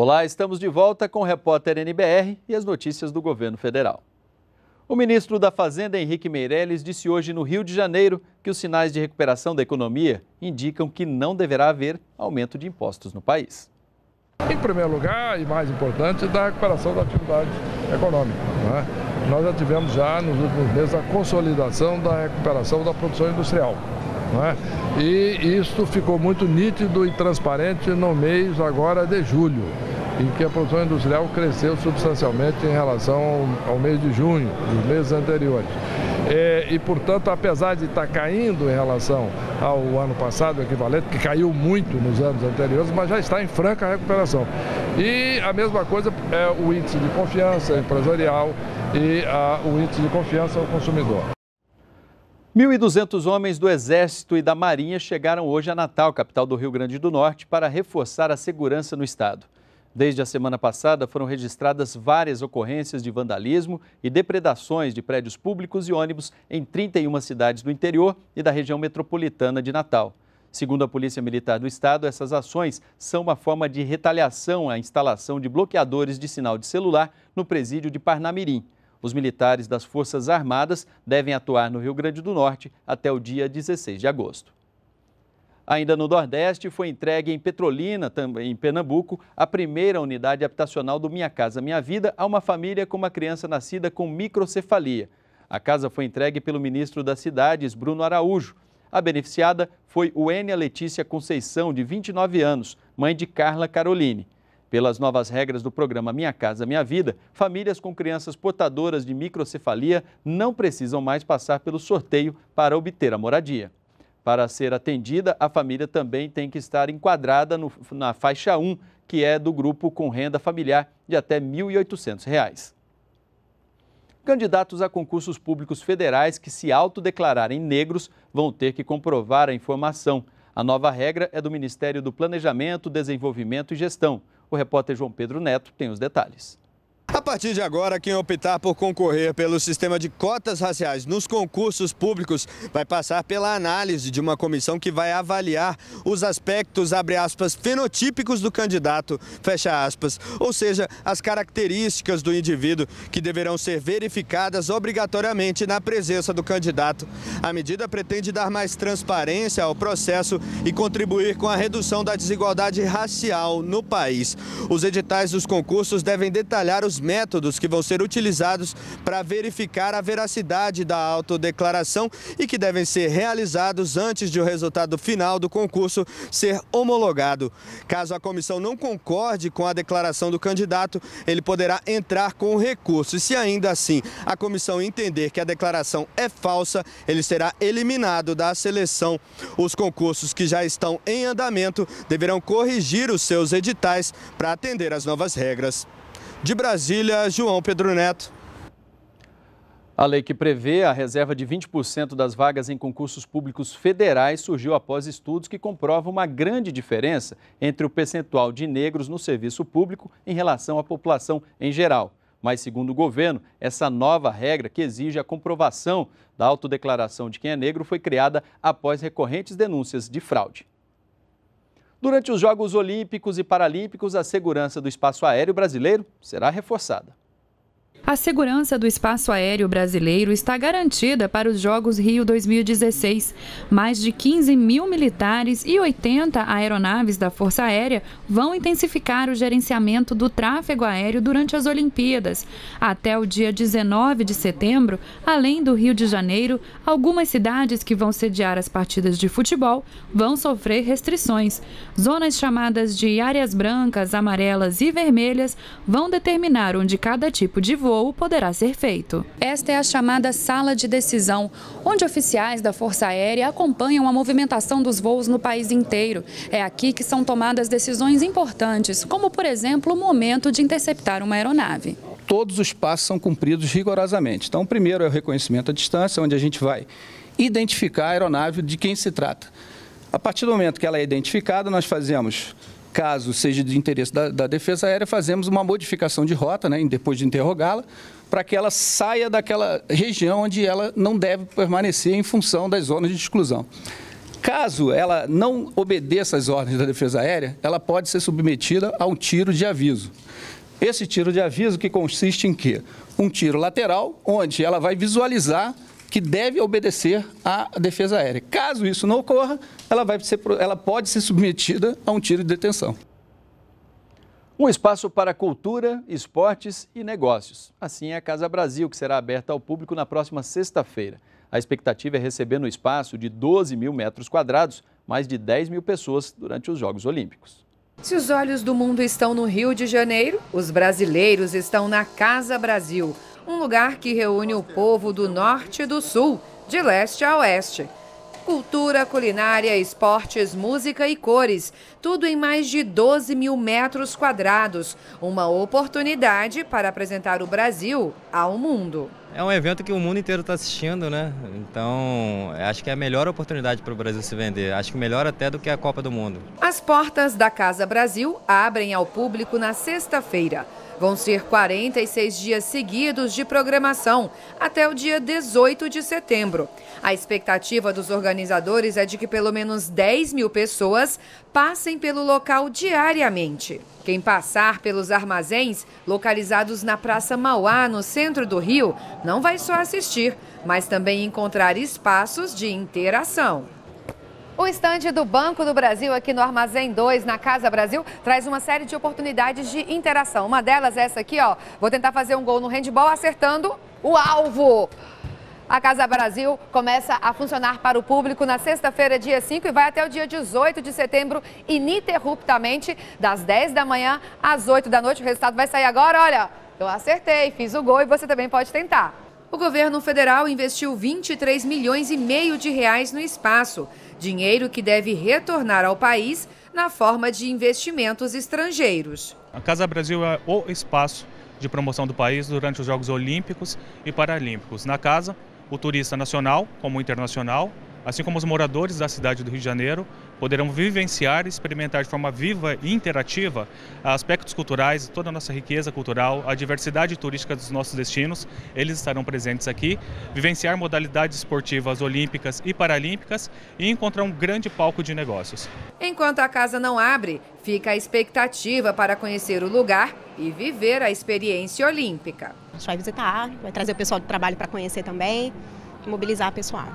Olá, estamos de volta com o repórter NBR e as notícias do governo federal. O ministro da Fazenda, Henrique Meirelles, disse hoje no Rio de Janeiro que os sinais de recuperação da economia indicam que não deverá haver aumento de impostos no país. Em primeiro lugar, e mais importante, da recuperação da atividade econômica. Né? Nós já tivemos já nos últimos meses a consolidação da recuperação da produção industrial. É? E isso ficou muito nítido e transparente no mês agora de julho e que a produção industrial cresceu substancialmente em relação ao mês de junho, dos meses anteriores. É, e, portanto, apesar de estar tá caindo em relação ao ano passado, o equivalente, que caiu muito nos anos anteriores, mas já está em franca recuperação. E a mesma coisa é o índice de confiança empresarial e a, o índice de confiança ao consumidor. 1.200 homens do Exército e da Marinha chegaram hoje a Natal, capital do Rio Grande do Norte, para reforçar a segurança no estado. Desde a semana passada, foram registradas várias ocorrências de vandalismo e depredações de prédios públicos e ônibus em 31 cidades do interior e da região metropolitana de Natal. Segundo a Polícia Militar do Estado, essas ações são uma forma de retaliação à instalação de bloqueadores de sinal de celular no presídio de Parnamirim. Os militares das Forças Armadas devem atuar no Rio Grande do Norte até o dia 16 de agosto. Ainda no Nordeste, foi entregue em Petrolina, também em Pernambuco, a primeira unidade habitacional do Minha Casa Minha Vida a uma família com uma criança nascida com microcefalia. A casa foi entregue pelo ministro das Cidades, Bruno Araújo. A beneficiada foi Uênia Letícia Conceição, de 29 anos, mãe de Carla Caroline. Pelas novas regras do programa Minha Casa Minha Vida, famílias com crianças portadoras de microcefalia não precisam mais passar pelo sorteio para obter a moradia. Para ser atendida, a família também tem que estar enquadrada no, na faixa 1, que é do grupo com renda familiar de até R$ 1.800. Candidatos a concursos públicos federais que se autodeclararem negros vão ter que comprovar a informação. A nova regra é do Ministério do Planejamento, Desenvolvimento e Gestão. O repórter João Pedro Neto tem os detalhes. A partir de agora, quem optar por concorrer pelo sistema de cotas raciais nos concursos públicos vai passar pela análise de uma comissão que vai avaliar os aspectos, abre aspas, fenotípicos do candidato, fecha aspas, ou seja, as características do indivíduo que deverão ser verificadas obrigatoriamente na presença do candidato. A medida pretende dar mais transparência ao processo e contribuir com a redução da desigualdade racial no país. Os editais dos concursos devem detalhar os métodos que vão ser utilizados para verificar a veracidade da autodeclaração e que devem ser realizados antes de o resultado final do concurso ser homologado. Caso a comissão não concorde com a declaração do candidato, ele poderá entrar com recurso. E se ainda assim a comissão entender que a declaração é falsa, ele será eliminado da seleção. Os concursos que já estão em andamento deverão corrigir os seus editais para atender às novas regras. De Brasília, João Pedro Neto. A lei que prevê a reserva de 20% das vagas em concursos públicos federais surgiu após estudos que comprovam uma grande diferença entre o percentual de negros no serviço público em relação à população em geral. Mas, segundo o governo, essa nova regra que exige a comprovação da autodeclaração de quem é negro foi criada após recorrentes denúncias de fraude. Durante os Jogos Olímpicos e Paralímpicos, a segurança do espaço aéreo brasileiro será reforçada. A segurança do espaço aéreo brasileiro está garantida para os Jogos Rio 2016. Mais de 15 mil militares e 80 aeronaves da Força Aérea vão intensificar o gerenciamento do tráfego aéreo durante as Olimpíadas. Até o dia 19 de setembro, além do Rio de Janeiro, algumas cidades que vão sediar as partidas de futebol vão sofrer restrições. Zonas chamadas de áreas brancas, amarelas e vermelhas vão determinar onde cada tipo de voo voo poderá ser feito. Esta é a chamada sala de decisão, onde oficiais da Força Aérea acompanham a movimentação dos voos no país inteiro. É aqui que são tomadas decisões importantes, como, por exemplo, o momento de interceptar uma aeronave todos os passos são cumpridos rigorosamente. Então, o primeiro é o reconhecimento à distância, onde a gente vai identificar a aeronave de quem se trata. A partir do momento que ela é identificada, nós fazemos Caso seja de interesse da, da Defesa Aérea, fazemos uma modificação de rota, né, depois de interrogá-la, para que ela saia daquela região onde ela não deve permanecer em função das zonas de exclusão. Caso ela não obedeça às ordens da Defesa Aérea, ela pode ser submetida a um tiro de aviso. Esse tiro de aviso que consiste em quê? Um tiro lateral, onde ela vai visualizar que deve obedecer à defesa aérea. Caso isso não ocorra, ela, vai ser, ela pode ser submetida a um tiro de detenção. Um espaço para cultura, esportes e negócios. Assim é a Casa Brasil, que será aberta ao público na próxima sexta-feira. A expectativa é receber no espaço de 12 mil metros quadrados mais de 10 mil pessoas durante os Jogos Olímpicos. Se os olhos do mundo estão no Rio de Janeiro, os brasileiros estão na Casa Brasil um lugar que reúne o povo do norte e do sul, de leste a oeste. Cultura, culinária, esportes, música e cores tudo em mais de 12 mil metros quadrados. Uma oportunidade para apresentar o Brasil ao mundo. É um evento que o mundo inteiro está assistindo, né? Então, acho que é a melhor oportunidade para o Brasil se vender. Acho que melhor até do que a Copa do Mundo. As portas da Casa Brasil abrem ao público na sexta-feira. Vão ser 46 dias seguidos de programação, até o dia 18 de setembro. A expectativa dos organizadores é de que pelo menos 10 mil pessoas passem passem pelo local diariamente. Quem passar pelos armazéns localizados na Praça Mauá, no centro do Rio, não vai só assistir, mas também encontrar espaços de interação. O estande do Banco do Brasil aqui no Armazém 2, na Casa Brasil, traz uma série de oportunidades de interação. Uma delas é essa aqui, ó. Vou tentar fazer um gol no handball acertando o alvo. A Casa Brasil começa a funcionar para o público na sexta-feira, dia 5, e vai até o dia 18 de setembro, ininterruptamente, das 10 da manhã às 8 da noite. O resultado vai sair agora. Olha, eu acertei, fiz o gol e você também pode tentar. O governo federal investiu 23 milhões e meio de reais no espaço, dinheiro que deve retornar ao país na forma de investimentos estrangeiros. A Casa Brasil é o espaço de promoção do país durante os Jogos Olímpicos e Paralímpicos. Na casa, o turista nacional como internacional, assim como os moradores da cidade do Rio de Janeiro, poderão vivenciar e experimentar de forma viva e interativa aspectos culturais, toda a nossa riqueza cultural, a diversidade turística dos nossos destinos. Eles estarão presentes aqui, vivenciar modalidades esportivas olímpicas e paralímpicas e encontrar um grande palco de negócios. Enquanto a casa não abre, fica a expectativa para conhecer o lugar e viver a experiência olímpica. A gente vai visitar, vai trazer o pessoal do trabalho para conhecer também, mobilizar o pessoal.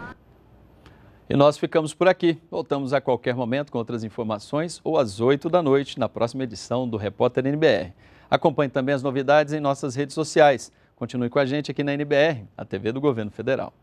E nós ficamos por aqui. Voltamos a qualquer momento com outras informações ou às 8 da noite na próxima edição do Repórter NBR. Acompanhe também as novidades em nossas redes sociais. Continue com a gente aqui na NBR, a TV do Governo Federal.